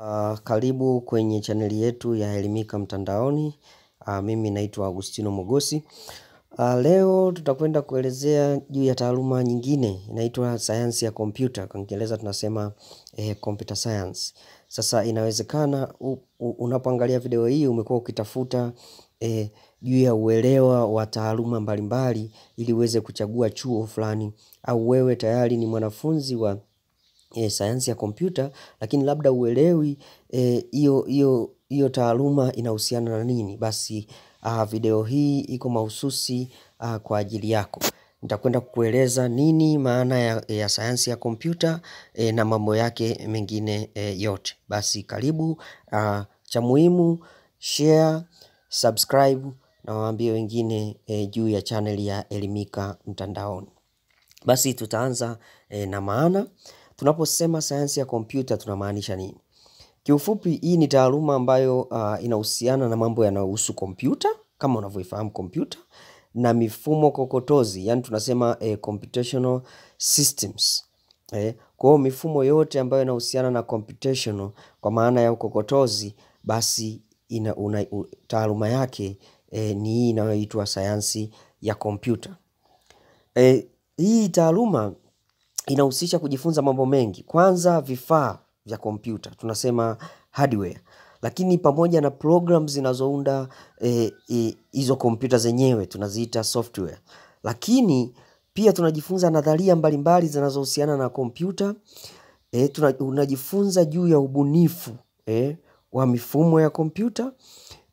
Uh, karibu kwenye chaneli yetu ya Elimika Mtandaoni. Uh, mimi naitwa Agustino Mogosi. Uh, leo tutakwenda kuelezea juu ya taaluma nyingine inaitwa sayansi ya kompyuta. Kwa Kiingereza tunasema eh, computer science. Sasa inawezekana unapoangalia video hii umekuwa ukitafuta eh, juu ya uelewa wa taaluma mbalimbali ili uweze kuchagua chuo fulani, au wewe tayari ni mwanafunzi wa Eh, sayansi ya kompyuta lakini labda uelewi eh, hiyo hiyo taaluma inahusiana na nini basi ah, video hii iko mahususi ah, kwa ajili yako. Nitakwenda kukueleza nini maana ya, ya sayansi ya kompyuta eh, na mambo yake mengine yote. Basi karibu ah, cha muhimu share, subscribe na waambie wengine juu ya channel ya Elimika Mtandaoni. Basi tutaanza na maana Tunaposema sayansi ya kompyuta tunamaanisha nini? Kiufupi, hii ni taaluma ambayo uh, inahusiana na mambo yanayohusu kompyuta kama unavyoifahamu kompyuta na mifumo kokotozi, yani tunasema eh, computational systems eh, kwa hiyo mifumo yote ambayo inahusiana na computational kwa maana ya ukokotozi, basi ina, una, u, taaluma yake eh, ni hii inayoitwa sayansi ya kompyuta eh, hii taaluma inahusisha kujifunza mambo mengi. Kwanza vifaa vya kompyuta, tunasema hardware. Lakini pamoja na program zinazounda eh, hizo e, e, kompyuta zenyewe tunaziita software. Lakini pia tunajifunza nadharia mbalimbali zinazohusiana na kompyuta. E, eh, tunajifunza juu ya ubunifu e, wa mifumo ya kompyuta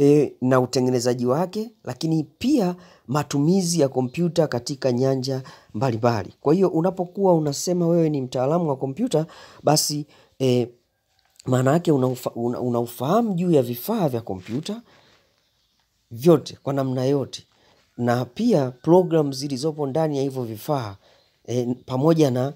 E, na utengenezaji wake, lakini pia matumizi ya kompyuta katika nyanja mbalimbali. Kwa hiyo unapokuwa unasema wewe ni mtaalamu wa kompyuta basi e, maana yake unaufahamu juu ya vifaa vya kompyuta vyote kwa namna yote na pia program zilizopo ndani ya hivyo vifaa e, pamoja na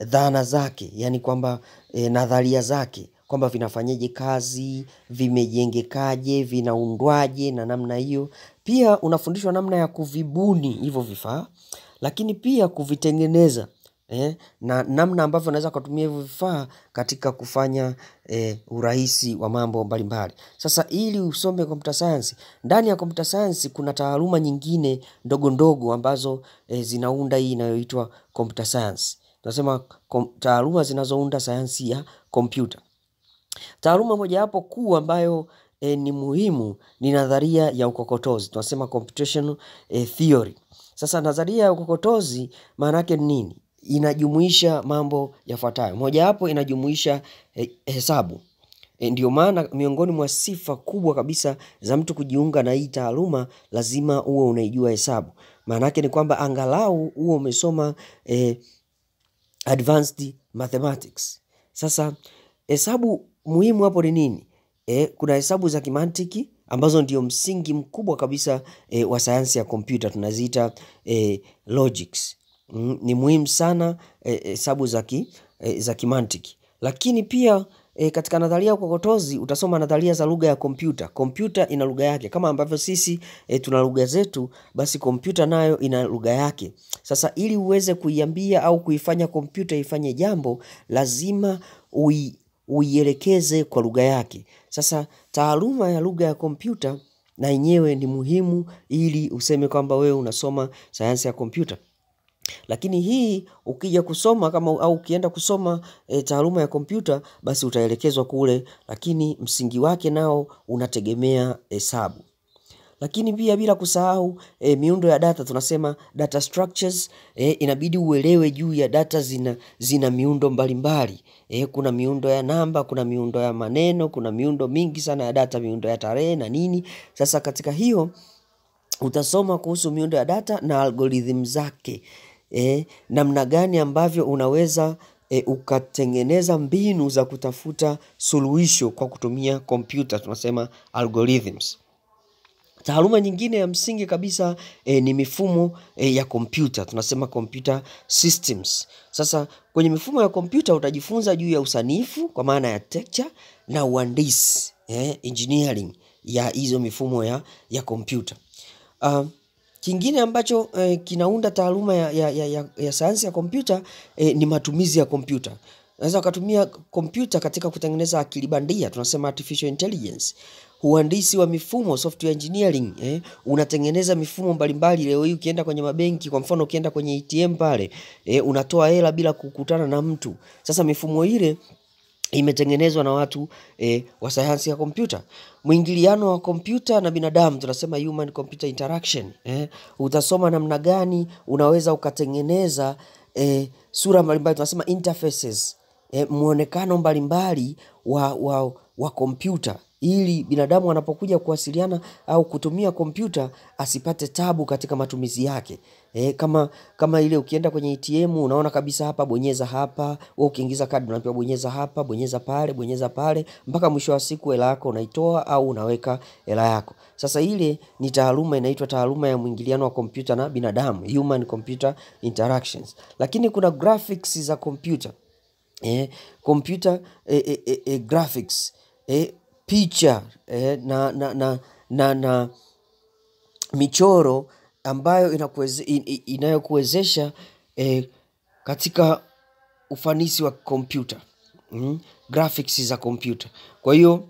dhana zake, yaani kwamba nadharia zake kwamba vinafanyaje kazi, vimejengekaje, vinaundwaje na namna hiyo. Pia unafundishwa namna ya kuvibuni hivyo vifaa, lakini pia kuvitengeneza eh, na namna ambavyo unaweza kutumia hivyo vifaa katika kufanya eh, urahisi wa mambo mbalimbali. Sasa ili usome computer science, ndani ya computer science kuna taaluma nyingine ndogo ndogo ambazo eh, zinaunda hii inayoitwa computer science. Tunasema taaluma zinazounda sayansi ya kompyuta. Taaluma mojawapo kuu ambayo e, ni muhimu ni nadharia ya ukokotozi, tunasema computational e, theory. Sasa nadharia ya ukokotozi maana yake ni nini? Inajumuisha mambo yafuatayo. Mojawapo inajumuisha e, hesabu. E, ndio maana miongoni mwa sifa kubwa kabisa za mtu kujiunga na hii taaluma lazima uwe unaijua hesabu. Maana yake ni kwamba angalau uwe umesoma e, advanced mathematics. Sasa hesabu muhimu hapo ni nini? E, kuna hesabu za kimantiki ambazo ndio msingi mkubwa kabisa e, wa sayansi ya kompyuta tunaziita e, logics. Mm, ni muhimu sana e, hesabu za ki, e, za kimantiki, lakini pia E, katika nadharia ya utasoma nadharia za lugha ya kompyuta. Kompyuta ina lugha yake kama ambavyo sisi e, tuna lugha zetu, basi kompyuta nayo ina lugha yake. Sasa ili uweze kuiambia au kuifanya kompyuta ifanye jambo, lazima ui uielekeze kwa lugha yake. Sasa taaluma ya lugha ya kompyuta na yenyewe ni muhimu ili useme kwamba wewe unasoma sayansi ya kompyuta lakini hii ukija kusoma kama au ukienda kusoma e, taaluma ya kompyuta basi utaelekezwa kule, lakini msingi wake nao unategemea hesabu lakini pia bila kusahau e, miundo ya data tunasema data structures e, inabidi uelewe juu ya data zina, zina miundo mbalimbali e, kuna miundo ya namba, kuna miundo ya maneno, kuna miundo mingi sana ya data, miundo ya tarehe na nini. Sasa katika hiyo utasoma kuhusu miundo ya data na algorithm zake e, namna gani ambavyo unaweza E, ukatengeneza mbinu za kutafuta suluhisho kwa kutumia kompyuta tunasema algorithms. Taaluma nyingine ya msingi kabisa e, ni mifumo e, ya kompyuta tunasema computer systems. Sasa kwenye mifumo ya kompyuta utajifunza juu ya usanifu kwa maana ya architecture na uhandisi eh, engineering ya hizo mifumo ya, ya kompyuta. Uh, kingine ambacho eh, kinaunda taaluma ya, ya, ya, ya, ya sayansi ya kompyuta eh, ni matumizi ya kompyuta. Unaweza ukatumia kompyuta katika kutengeneza akili bandia tunasema artificial intelligence uhandisi wa mifumo software engineering eh, unatengeneza mifumo mbalimbali. Leo hii ukienda kwenye mabenki kwa mfano, ukienda kwenye ATM pale eh, unatoa hela bila kukutana na mtu. Sasa mifumo ile imetengenezwa na watu eh, wa sayansi ya kompyuta. Mwingiliano wa kompyuta na binadamu tunasema human computer interaction eh, utasoma namna gani unaweza ukatengeneza eh, sura mbalimbali tunasema interfaces eh, muonekano mbalimbali wa, wa, wa kompyuta ili binadamu anapokuja kuwasiliana au kutumia kompyuta asipate tabu katika matumizi yake. E, kama kama ile ukienda kwenye ATM unaona kabisa hapa bonyeza hapa, wewe ukiingiza kadi unaambiwa bonyeza hapa, bonyeza pale, bonyeza pale mpaka mwisho wa siku hela yako unaitoa au unaweka hela yako. Sasa ile ni taaluma inaitwa taaluma ya mwingiliano wa kompyuta na binadamu, human computer interactions. Lakini kuna graphics za kompyuta. E, kompyuta e, e, e, e graphics. E, picha eh, na, na, na, na, na michoro ambayo inayokuwezesha eh, katika ufanisi wa kompyuta mm, graphics za kompyuta. Kwa hiyo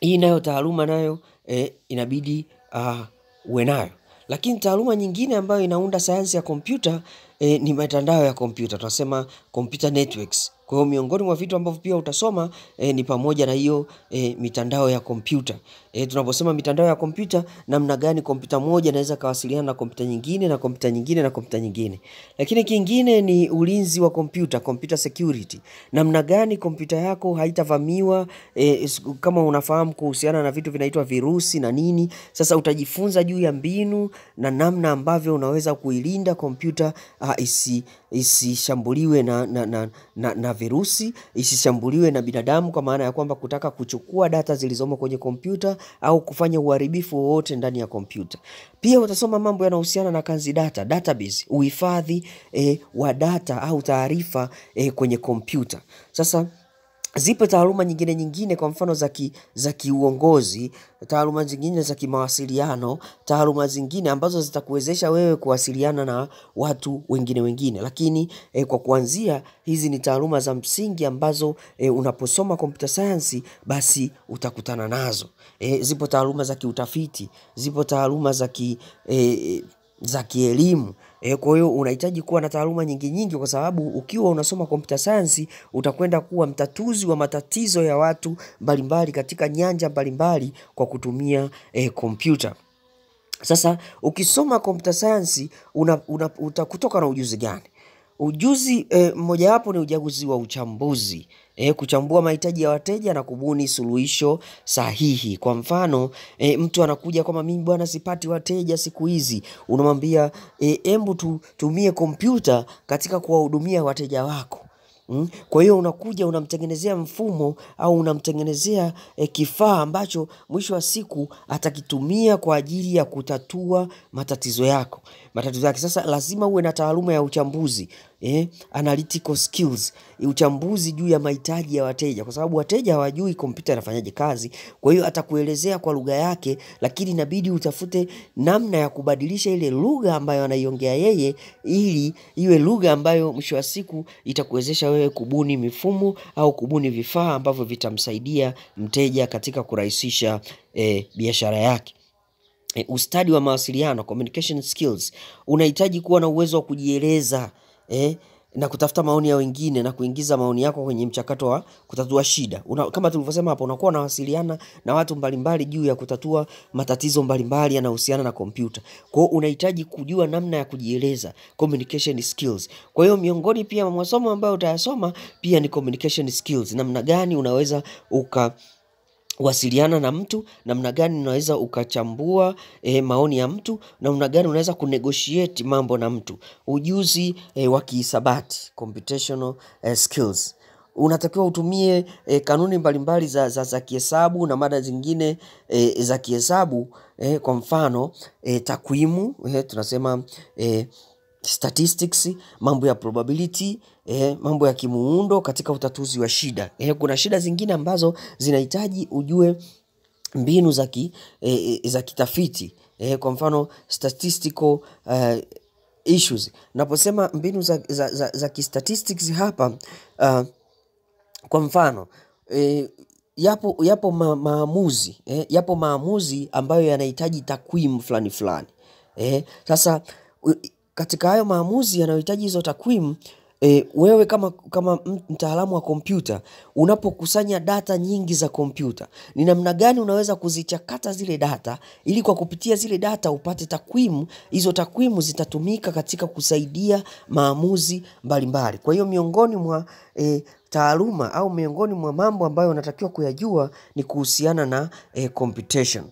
hii nayo taaluma nayo eh, inabidi uh, uwe nayo lakini taaluma nyingine ambayo inaunda sayansi ya kompyuta eh, ni mitandao ya kompyuta tunasema computer networks. Kwa hiyo miongoni mwa vitu ambavyo pia utasoma e, ni pamoja na hiyo e, mitandao ya kompyuta. E, tunaposema mitandao ya kompyuta, namna gani kompyuta moja inaweza kawasiliana na kompyuta nyingine na kompyuta nyingine na kompyuta nyingine. Lakini kingine ni ulinzi wa kompyuta, computer security. Namna gani kompyuta yako haitavamiwa e, kama unafahamu kuhusiana na vitu vinaitwa virusi na nini. Sasa utajifunza juu ya mbinu na namna ambavyo unaweza kuilinda kompyuta ah, isishambuliwe na, na, na, na, na virusi isishambuliwe na binadamu, kwa maana ya kwamba kutaka kuchukua data zilizomo kwenye kompyuta au kufanya uharibifu wowote ndani ya kompyuta. Pia utasoma mambo yanayohusiana na kanzi data, database, uhifadhi e, wa data au taarifa e, kwenye kompyuta. Sasa Zipo taaluma nyingine nyingine, kwa mfano za ki, za kiuongozi, taaluma zingine za kimawasiliano, taaluma zingine ambazo zitakuwezesha wewe kuwasiliana na watu wengine wengine. Lakini e, kwa kuanzia hizi ni taaluma za msingi ambazo e, unaposoma computer science basi utakutana nazo. E, zipo taaluma za kiutafiti, zipo taaluma za ki e, za kielimu. Eh, kwa hiyo unahitaji kuwa na taaluma nyingi nyingi kwa sababu ukiwa unasoma computer science utakwenda kuwa mtatuzi wa matatizo ya watu mbalimbali katika nyanja mbalimbali kwa kutumia kompyuta. Eh, Sasa ukisoma computer science utakutoka na ujuzi gani? Ujuzi e, eh, mmojawapo ni ujaguzi wa uchambuzi e, kuchambua mahitaji ya wateja na kubuni suluhisho sahihi. Kwa mfano e, mtu anakuja kwamba mimi bwana sipati wateja siku hizi, unamwambia hebu tutumie kompyuta katika kuwahudumia wateja wako. Mm. Kwa hiyo unakuja unamtengenezea mfumo au unamtengenezea e, kifaa ambacho mwisho wa siku atakitumia kwa ajili ya kutatua matatizo yako matatizo yake. Sasa lazima uwe na taaluma ya uchambuzi eh, analytical skills, e, uchambuzi juu ya mahitaji ya wateja, kwa sababu wateja hawajui kompyuta inafanyaje kazi. Kwa hiyo atakuelezea kwa lugha yake, lakini inabidi utafute namna ya kubadilisha ile lugha ambayo anaiongea yeye, ili iwe lugha ambayo mwisho wa siku itakuwezesha wewe kubuni mifumo au kubuni vifaa ambavyo vitamsaidia mteja katika kurahisisha eh, biashara yake. E, ustadi wa mawasiliano communication skills, unahitaji kuwa na uwezo wa kujieleza. Eh, na kutafuta maoni ya wengine na kuingiza maoni yako kwenye mchakato wa kutatua shida. Kama tulivyosema hapo unakuwa unawasiliana na watu mbalimbali juu ya kutatua matatizo mbalimbali yanayohusiana na kompyuta. Kwa hiyo unahitaji kujua namna ya kujieleza, communication skills. Kwa hiyo miongoni pia mwa masomo ambayo utayasoma pia ni communication skills. Namna gani unaweza uka wasiliana na mtu namna gani unaweza ukachambua e, maoni ya mtu, namna gani unaweza kunegotiate mambo na mtu, ujuzi e, wa kihisabati computational e, skills unatakiwa utumie e, kanuni mbalimbali za, za, za kihesabu na mada zingine e, za kihesabu e, kwa mfano e, takwimu e, tunasema e, statistics, mambo ya probability, eh, mambo ya kimuundo katika utatuzi wa shida. Eh, kuna shida zingine ambazo zinahitaji ujue mbinu za ki, eh, eh za kitafiti eh, kwa mfano statistical uh, issues. Naposema mbinu za, za, za, za kistatistics hapa uh, kwa mfano eh, yapo, yapo ma, maamuzi eh, yapo maamuzi ambayo yanahitaji takwimu fulani fulani eh, sasa katika hayo maamuzi yanayohitaji hizo takwimu e, wewe kama, kama mtaalamu wa kompyuta unapokusanya data nyingi za kompyuta, ni namna gani unaweza kuzichakata zile data ili kwa kupitia zile data upate takwimu. Hizo takwimu zitatumika katika kusaidia maamuzi mbalimbali. Kwa hiyo miongoni mwa e, taaluma au miongoni mwa mambo ambayo unatakiwa kuyajua ni kuhusiana na e, computation.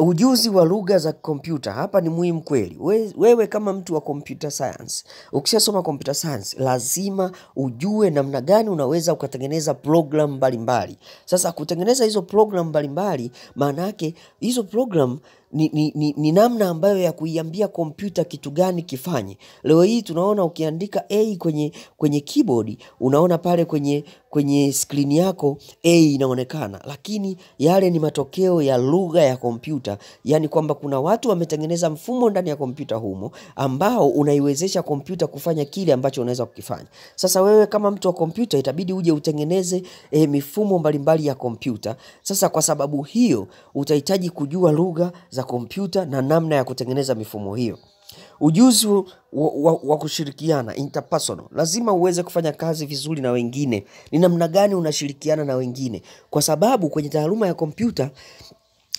Ujuzi wa lugha za kompyuta hapa ni muhimu kweli. We, wewe kama mtu wa computer science, ukishasoma computer science lazima ujue namna gani unaweza ukatengeneza program mbalimbali. Sasa kutengeneza hizo program mbalimbali, maana yake hizo program ni, ni, ni, ni namna ambayo ya kuiambia kompyuta kitu gani kifanye. Leo hii tunaona ukiandika A kwenye, kwenye keyboard unaona pale kwenye, kwenye skrini yako A inaonekana, lakini yale ni matokeo ya lugha ya kompyuta, yaani kwamba kuna watu wametengeneza mfumo ndani ya kompyuta humo ambao unaiwezesha kompyuta kufanya kile ambacho unaweza kukifanya. Sasa wewe kama mtu wa kompyuta itabidi uje utengeneze e, mifumo mbalimbali ya kompyuta. Sasa kwa sababu hiyo utahitaji kujua lugha za kompyuta na namna ya kutengeneza mifumo hiyo. Ujuzi wa, wa, wa kushirikiana interpersonal, lazima uweze kufanya kazi vizuri na wengine. Ni namna gani unashirikiana na wengine, kwa sababu kwenye taaluma ya kompyuta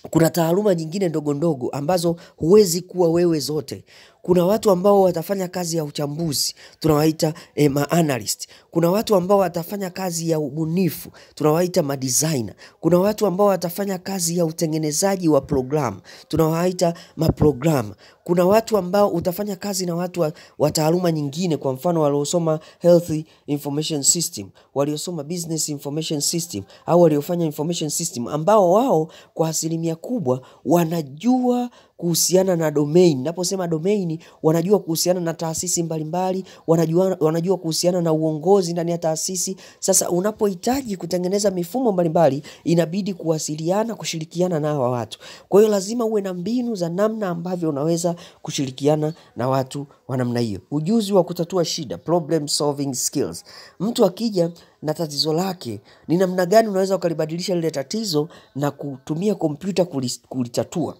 kuna taaluma nyingine ndogo ndogo ambazo huwezi kuwa wewe zote kuna watu ambao watafanya kazi ya uchambuzi tunawaita eh, maanalyst. Kuna watu ambao watafanya kazi ya ubunifu tunawaita madesigner. Kuna watu ambao watafanya kazi ya utengenezaji wa programu tunawaita maprogram Kuna watu ambao utafanya kazi na watu wa, wa taaluma nyingine, kwa mfano waliosoma health information system, waliosoma business information system au waliofanya information system, ambao wao kwa asilimia kubwa wanajua kuhusiana na domain. Naposema domain, wanajua kuhusiana na taasisi mbalimbali, wanajua, wanajua kuhusiana na uongozi ndani ya taasisi. Sasa unapohitaji kutengeneza mifumo mbalimbali, inabidi kuwasiliana, kushirikiana na hawa watu. Kwa hiyo lazima uwe na mbinu za namna ambavyo unaweza kushirikiana na watu wa namna hiyo. Ujuzi wa kutatua shida, problem solving skills. Mtu akija na tatizo lake, ni namna gani unaweza ukalibadilisha lile tatizo na kutumia kompyuta kulitatua.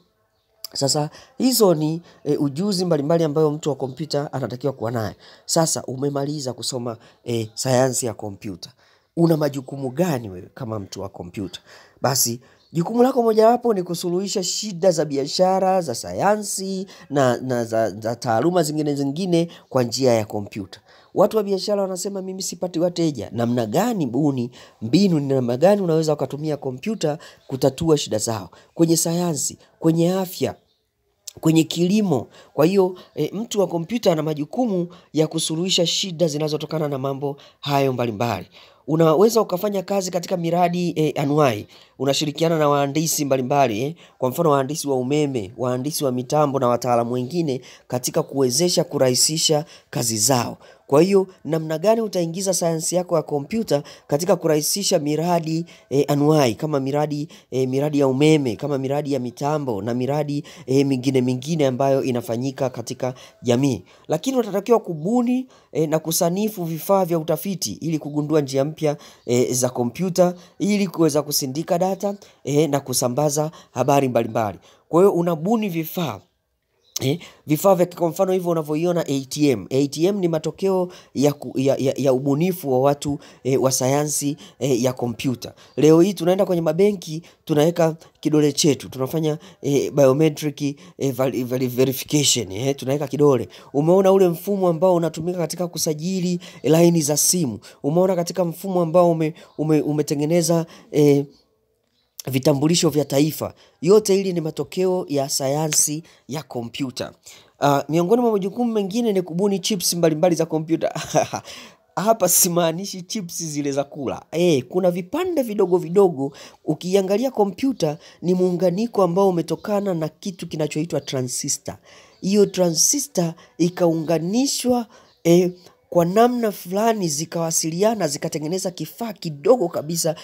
Sasa hizo ni e, ujuzi mbalimbali mbali ambayo mtu wa kompyuta anatakiwa kuwa naye. Sasa umemaliza kusoma e, sayansi ya kompyuta, una majukumu gani wewe kama mtu wa kompyuta? Basi jukumu lako mojawapo ni kusuluhisha shida za biashara, za sayansi na, na za, za taaluma zingine zingine kwa njia ya kompyuta. Watu wa biashara wanasema mimi sipati wateja. Namna gani buni mbinu, ni namna gani unaweza ukatumia kompyuta kutatua shida zao kwenye sayansi, kwenye afya kwenye kilimo. Kwa hiyo e, mtu wa kompyuta ana majukumu ya kusuluhisha shida zinazotokana na mambo hayo mbalimbali. Unaweza ukafanya kazi katika miradi e, eh, anuai, unashirikiana na wahandisi mbalimbali eh, kwa mfano wahandisi wa umeme, wahandisi wa mitambo na wataalamu wengine katika kuwezesha kurahisisha kazi zao. Kwa hiyo namna gani utaingiza sayansi yako ya kompyuta katika kurahisisha miradi e, eh, anuai kama miradi e, miradi ya umeme kama miradi ya mitambo na miradi e, mingine mingine ambayo inafanyika katika jamii. Lakini utatakiwa kubuni e, na kusanifu vifaa vya utafiti ili kugundua njia mpya e, za kompyuta ili kuweza kusindika data e, na kusambaza habari mbalimbali. Kwa hiyo unabuni vifaa Eh, vifaa vya kwa mfano hivyo unavyoiona ATM. ATM ni matokeo ya, ku, ya, ya, ya ubunifu wa watu eh, wa sayansi eh, ya kompyuta. Leo hii tunaenda kwenye mabenki tunaweka kidole chetu, tunafanya eh, biometric eh, verification eh, tunaweka kidole. Umeona ule mfumo ambao unatumika katika kusajili eh, laini za simu. Umeona katika mfumo ambao ume, ume, umetengeneza eh, vitambulisho vya taifa. Yote hili ni matokeo ya sayansi ya kompyuta. Uh, miongoni mwa majukumu mengine ni kubuni chips mbalimbali za kompyuta. hapa simaanishi chips zile za kula. E, kuna vipande vidogo vidogo. Ukiangalia kompyuta ni muunganiko ambao umetokana na kitu kinachoitwa transistor. Hiyo transistor ikaunganishwa e, kwa namna fulani zikawasiliana zikatengeneza kifaa kidogo kabisa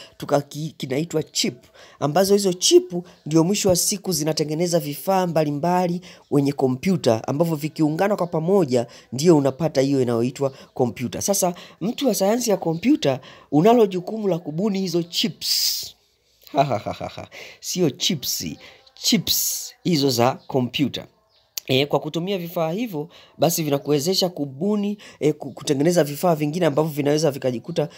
ki, kinaitwa chip, ambazo hizo chipu ndio mwisho wa siku zinatengeneza vifaa mbalimbali wenye kompyuta, ambavyo vikiungana kwa pamoja ndio unapata hiyo inayoitwa kompyuta. Sasa mtu wa sayansi ya kompyuta unalo jukumu la kubuni hizo chips sio chipsi, chips hizo za kompyuta. E, kwa kutumia vifaa hivyo basi vinakuwezesha kubuni e, kutengeneza vifaa vingine ambavyo vinaweza vikajikuta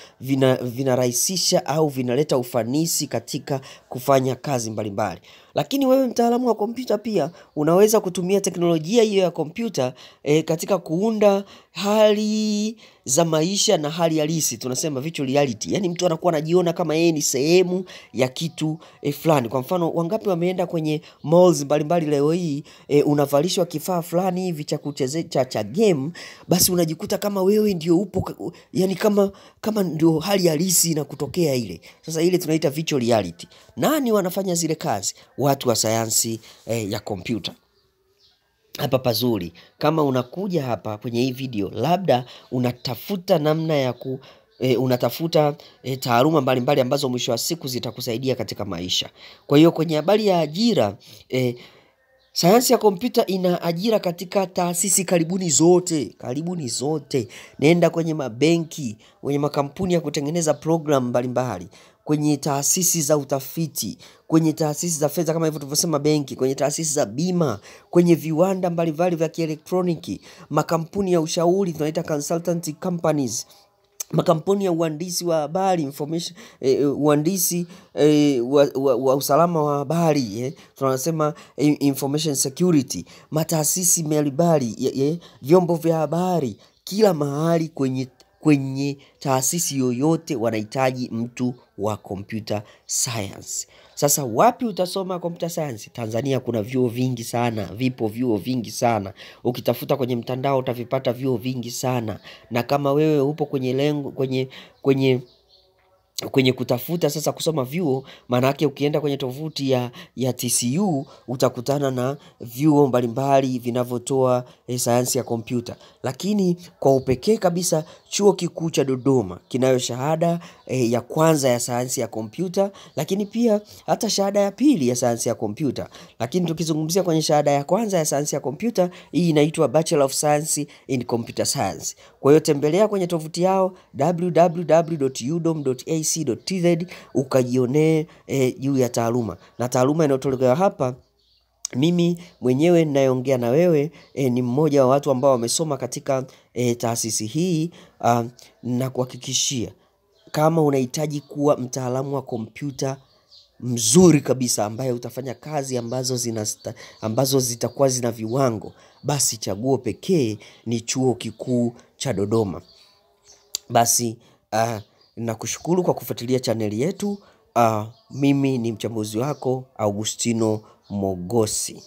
vinarahisisha vina au vinaleta ufanisi katika kufanya kazi mbalimbali. Lakini wewe mtaalamu wa kompyuta pia unaweza kutumia teknolojia hiyo ya kompyuta e, katika kuunda hali za maisha na hali halisi, tunasema virtual reality. yani mtu anakuwa anajiona kama yeye ni sehemu ya kitu e, fulani. Kwa mfano, wangapi wameenda kwenye malls mbalimbali leo hii e, unavalishwa kifaa fulani hivi cha kuchezea cha, cha game, basi unajikuta kama wewe ndio upo, yani kama kama ndio hali halisi na kutokea ile. Sasa ile tunaita virtual reality. Nani wanafanya zile kazi? watu wa sayansi eh, ya kompyuta hapa pazuri kama unakuja hapa kwenye hii video labda unatafuta namna ya ku E, unatafuta e, taaluma mbalimbali mbali ambazo mwisho wa siku zitakusaidia katika maisha. Kwa hiyo kwenye habari ya ajira e, sayansi ya kompyuta ina ajira katika taasisi karibuni zote, karibuni zote. Nenda kwenye mabenki, kwenye makampuni ya kutengeneza program mbalimbali, kwenye taasisi za utafiti, kwenye taasisi za fedha kama hivyo tulivyosema benki, kwenye taasisi za bima, kwenye viwanda mbalimbali vya kielektroniki, makampuni ya ushauri tunaita consultant companies makampuni ya uhandisi wa habari information eh, eh uandisi eh, wa, wa, wa usalama wa habari eh, tunasema eh, information security, mataasisi mbalimbali eh, vyombo vya habari, kila mahali kwenye kwenye taasisi yoyote wanahitaji mtu wa computer science. Sasa wapi utasoma computer science? Tanzania kuna vyuo vingi sana, vipo vyuo vingi sana. Ukitafuta kwenye mtandao utavipata vyuo vingi sana, na kama wewe upo kwenye lengo, kwenye kwenye kwenye kutafuta sasa kusoma vyuo, yake ukienda kwenye tovuti ya, ya TCU utakutana na vyuo mbalimbali vinavyotoa eh, sayansi ya kompyuta, lakini kwa upekee kabisa chuo kikuu cha Dodoma kinayo shahada eh, ya kwanza ya sayansi ya kompyuta, lakini pia hata shahada ya pili ya sayansi ya kompyuta. Lakini tukizungumzia kwenye shahada ya kwanza ya sayansi ya kompyuta, hii inaitwa Bachelor of Science in Computer Science. Kwa hiyo tembelea kwenye tovuti yao www.udom.ac.tz ukajionee eh, juu ya taaluma na taaluma inayotolewa hapa mimi mwenyewe ninayeongea na wewe e, ni mmoja wa watu ambao wamesoma katika e, taasisi hii a, ah, na kuhakikishia kama unahitaji kuwa mtaalamu wa kompyuta mzuri kabisa ambaye utafanya kazi ambazo, zinasta, ambazo zitakuwa zina viwango, basi chaguo pekee ni Chuo Kikuu cha Dodoma. Basi uh, nakushukuru kwa kufuatilia chaneli yetu. Uh, mimi ni mchambuzi wako Augustino Mogosi.